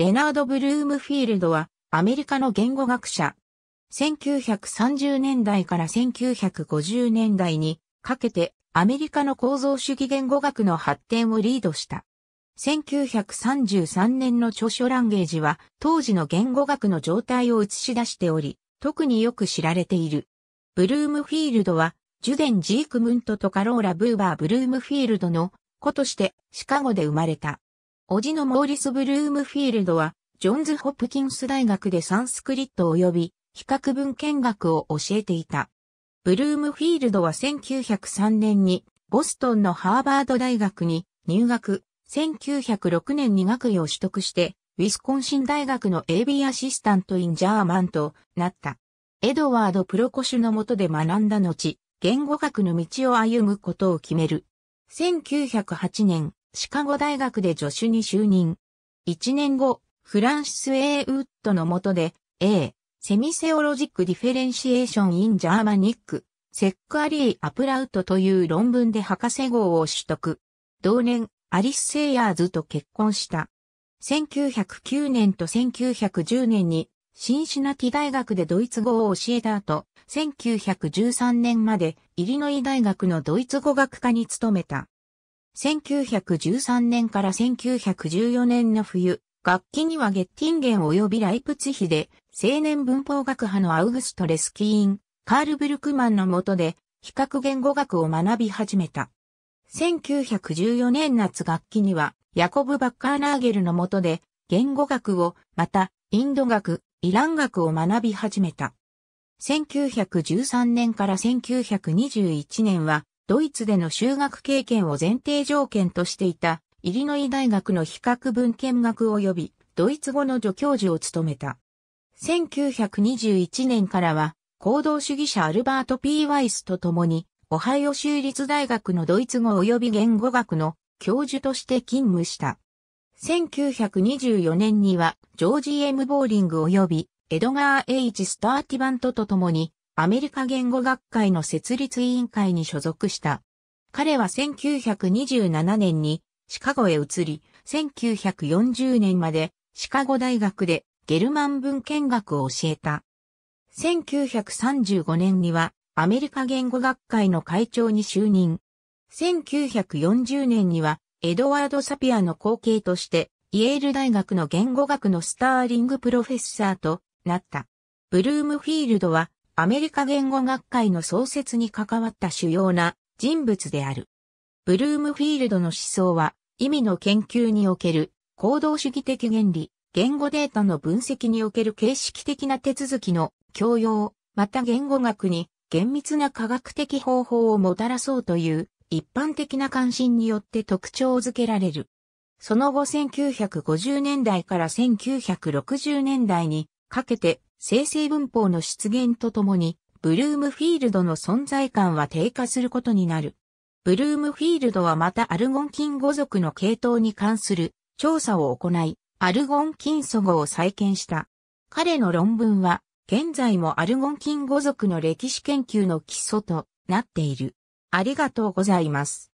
レナード・ブルームフィールドは、アメリカの言語学者。1930年代から1950年代にかけて、アメリカの構造主義言語学の発展をリードした。1933年の著書ランゲージは、当時の言語学の状態を映し出しており、特によく知られている。ブルームフィールドは、ジュデン・ジークムントとカローラ・ブーバー・ブルームフィールドの子としてシカゴで生まれた。おじのモーリス・ブルームフィールドは、ジョンズ・ホプキンス大学でサンスクリット及び比較文献学を教えていた。ブルームフィールドは1903年にボストンのハーバード大学に入学、1906年に学位を取得して、ウィスコンシン大学の AB アシスタント・イン・ジャーマンとなった。エドワード・プロコシュの下で学んだ後、言語学の道を歩むことを決める。1908年、シカゴ大学で助手に就任。1年後、フランシス・エ A・ ウッドの下で、A、セミセオロジック・ディフェレンシエーション・イン・ジャーマニック、セック・アリー・アプラウトという論文で博士号を取得。同年、アリス・セイヤーズと結婚した。1909年と1910年に、シンシナティ大学でドイツ語を教えた後、1913年までイリノイ大学のドイツ語学科に勤めた。1913年から1914年の冬、楽器にはゲッティンゲン及びライプツヒで、青年文法学派のアウグスト・レスキーン、カール・ブルクマンの下で、比較言語学を学び始めた。1914年夏楽器には、ヤコブ・バッカーナーゲルの下で、言語学を、また、インド学、イラン学を学び始めた。1913年から1921年は、ドイツでの修学経験を前提条件としていた、イリノイ大学の比較文献学及び、ドイツ語の助教授を務めた。1921年からは、行動主義者アルバート・ P・ ワイスと共に、オハイオ州立大学のドイツ語及び言語学の教授として勤務した。1924年には、ジョージ・ M・ ボーリング及び、エドガー・ H・ スターティバントと共に、アメリカ言語学会の設立委員会に所属した。彼は1927年にシカゴへ移り、1940年までシカゴ大学でゲルマン文献学を教えた。1935年にはアメリカ言語学会の会長に就任。1940年にはエドワード・サピアの後継としてイエール大学の言語学のスターリングプロフェッサーとなった。ブルームフィールドはアメリカ言語学会の創設に関わった主要な人物である。ブルームフィールドの思想は、意味の研究における行動主義的原理、言語データの分析における形式的な手続きの教養、また言語学に厳密な科学的方法をもたらそうという一般的な関心によって特徴づけられる。その後1950年代から1960年代にかけて生成文法の出現とともに、ブルームフィールドの存在感は低下することになる。ブルームフィールドはまたアルゴンキン語族の系統に関する調査を行い、アルゴンキン祖語を再建した。彼の論文は、現在もアルゴンキン語族の歴史研究の基礎となっている。ありがとうございます。